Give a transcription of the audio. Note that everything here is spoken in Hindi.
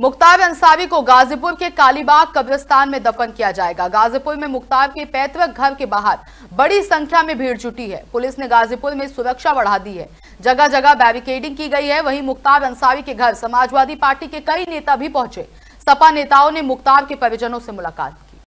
मुख्तार अंसारी को गाजीपुर के कालीबाग कब्रिस्तान में दफन किया जाएगा गाजीपुर में मुख्ताब के पैतृक घर के बाहर बड़ी संख्या में भीड़ जुटी है पुलिस ने गाजीपुर में सुरक्षा बढ़ा दी है जगह जगह बैरिकेडिंग की गई है वहीं मुख्तार अंसारी के घर समाजवादी पार्टी के कई नेता भी पहुंचे सपा नेताओं ने मुख्तार के परिजनों से मुलाकात की